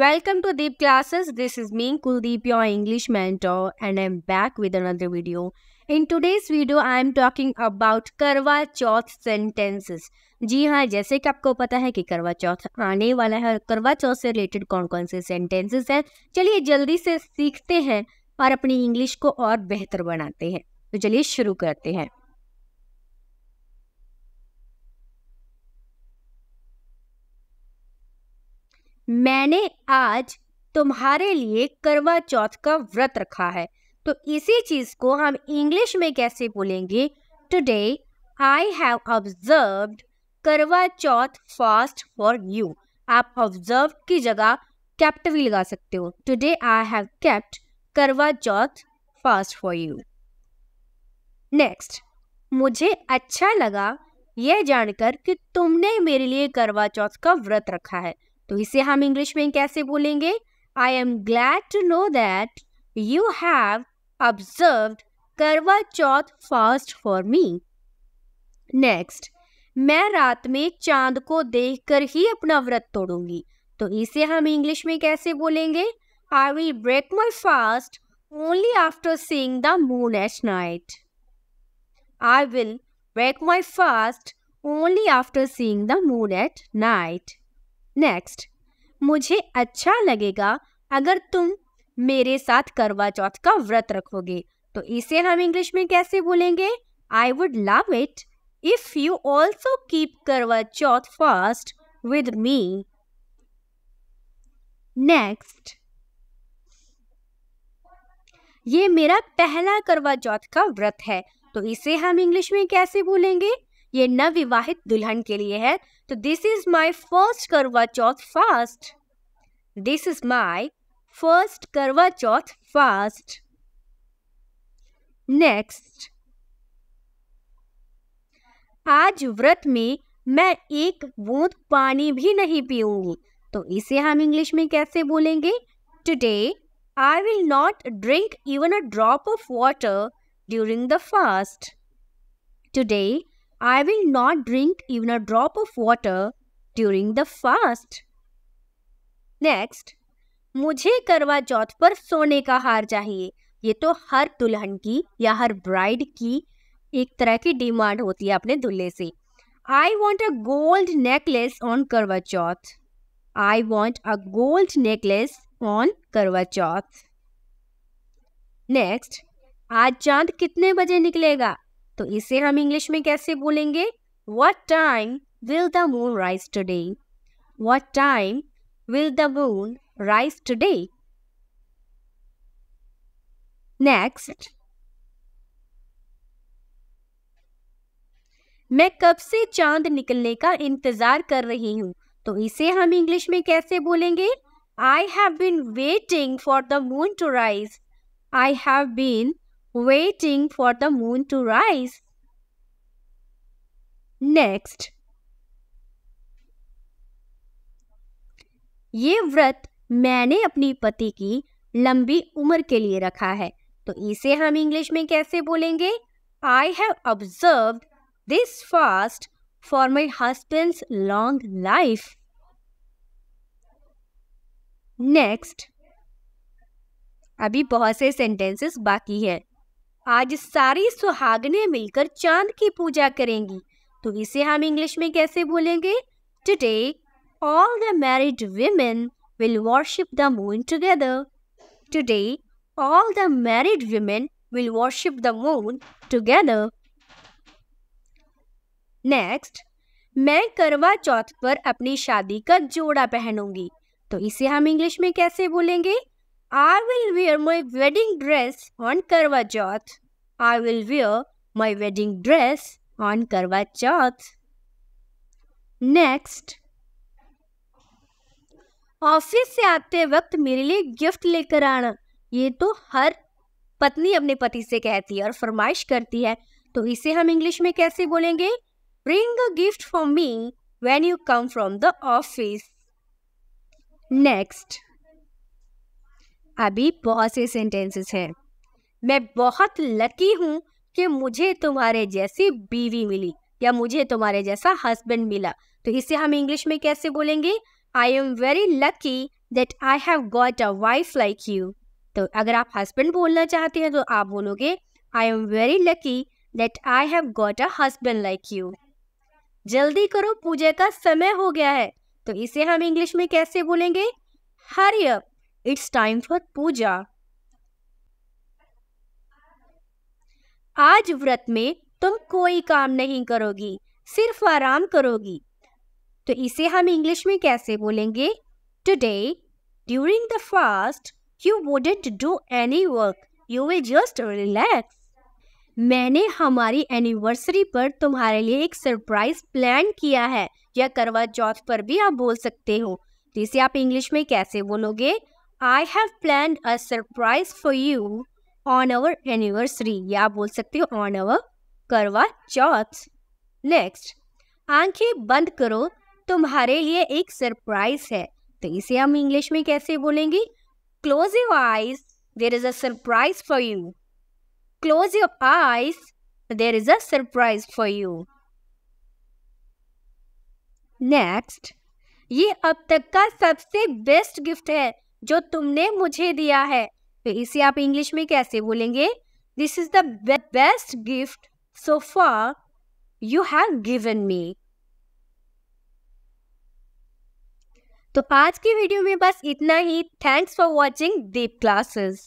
Welcome to Deep classes this is me Kuldeep your English mentor and I am back with another video in today's video I am talking about Karwa Chauth sentences जी हाँ जैसे कि आपको पता है कि करवा चौथ आने वाला है और करवा चौथ से रिलेटेड कौन कौन से सेंटेंसेस हैं चलिए जल्दी से सीखते हैं और अपनी इंग्लिश को और बेहतर बनाते हैं तो चलिए शुरू करते हैं मैंने आज तुम्हारे लिए करवा चौथ का व्रत रखा है तो इसी चीज को हम इंग्लिश में कैसे बोलेंगे today I have observe Karwa Chauth fast for you आप ऑब्जर्व की जगह कैप्ट भी लगा सकते हो today I have kept Karwa Chauth fast for you next मुझे अच्छा लगा यह जानकर कि तुमने मेरे लिए करवा चौथ का व्रत रखा है तो इसे हम इंग्लिश में कैसे बोलेंगे I am glad to know that you have observe Karwa Chauth fast for me next मैं रात में चांद को देखकर ही अपना व्रत तोड़ूंगी तो इसे हम इंग्लिश में कैसे बोलेंगे I will break my fast only after seeing the moon at night I will break my fast only after seeing the moon at night next मुझे अच्छा लगेगा अगर तुम मेरे साथ करवा चौथ का व्रत रखोगे तो इसे हम इंग्लिश में कैसे बोलेंगे I would love it if you also keep Karwa Chauth fast with me next ये मेरा पहला करवा चौथ का व्रत है तो इसे हम इंग्लिश में कैसे बोलेंगे ये नवविवाहित दुल्हन के लिए है तो this is my first Karwa Chauth fast this is my first Karwa Chauth fast next आज व्रत में मैं एक बूंद पानी भी नहीं पीऊंगी तो इसे हम इंग्लिश में कैसे बोलेंगे today I will not drink even a drop of water during the fast today I will not drink even a drop of water during the fast next मुझे करवा चौथ पर सोने का हार चाहिए ये तो हर दुल्हन की या हर ब्राइड की एक तरह की डिमांड होती है अपने दुल्हे से I want a gold necklace on Karwa Chauth I want a gold necklace on Karwa Chauth next आज चांद कितने बजे निकलेगा तो इसे हम इंग्लिश में कैसे बोलेंगे what time will the moon rise today what time will the moon rise today next मैं कब से चांद निकलने का इंतजार कर रही हूं तो इसे हम इंग्लिश में कैसे बोलेंगे I have been waiting for the moon to rise I have been waiting for the moon to rise. Next, ये व्रत मैंने अपनी पति की लंबी उम्र के लिए रखा है तो इसे हम इंग्लिश में कैसे बोलेंगे I have observe this fast for my husband's long life next अभी बहुत से सेंटेंसेस बाकी है आज सारी सुहागने मिलकर चांद की पूजा करेंगी तो इसे हम इंग्लिश में कैसे बोलेंगे today all the married women will worship the moon together today all the married women will worship the moon together next मैं करवा चौथ पर अपनी शादी का जोड़ा पहनूंगी तो इसे हम इंग्लिश में कैसे बोलेंगे I will wear my wedding dress on Karwa Chauth. I will wear my wedding dress on Karwa Chauth. Next, office से आते वक्त मेरे लिए गिफ्ट लेकर आना ये तो हर पत्नी अपने पति से कहती है और फरमाइश करती है तो इसे हम इंग्लिश में कैसे बोलेंगे bring a gift for me when you come from the office next अभी बहुत से सेंटेंसेस हैं मैं बहुत लकी हूँ कि मुझे तुम्हारे जैसी बीवी मिली या मुझे तुम्हारे जैसा हस्बैंड मिला तो इसे हम इंग्लिश में कैसे बोलेंगे I am very lucky that I have got a wife like you तो अगर आप हस्बैंड बोलना चाहते हैं तो आप बोलोगे I am very lucky that I have got a husband like you जल्दी करो पूजा का समय हो गया है तो इसे हम इंग्लिश में कैसे बोलेंगे hurry up it's time for puja आज व्रत में तुम कोई काम नहीं करोगी सिर्फ आराम करोगी तो इसे हम इंग्लिश में कैसे बोलेंगे today during the fast you wouldn't do any work you will just relax मैंने हमारी एनिवर्सरी पर तुम्हारे लिए एक सरप्राइज प्लान किया है या करवा चौथ पर भी आप बोल सकते हो तो इसे आप इंग्लिश में कैसे बोलोगे I have plan a surprise for you on our anniversary या बोल सकते हो ऑन अवर करवा चौथ नेक्स्ट आंखें बंद करो तुम्हारे लिए एक सरप्राइज है तो इसे हम इंग्लिश में कैसे बोलेंगे close your eyes there is a surprise for you close your eyes there is a surprise for you next ये अब तक का सबसे बेस्ट गिफ्ट है जो तुमने मुझे दिया है तो इसे आप इंग्लिश में कैसे बोलेंगे this is the best gift so far you have given me तो आज की वीडियो में बस इतना ही thanks for watching Deep classes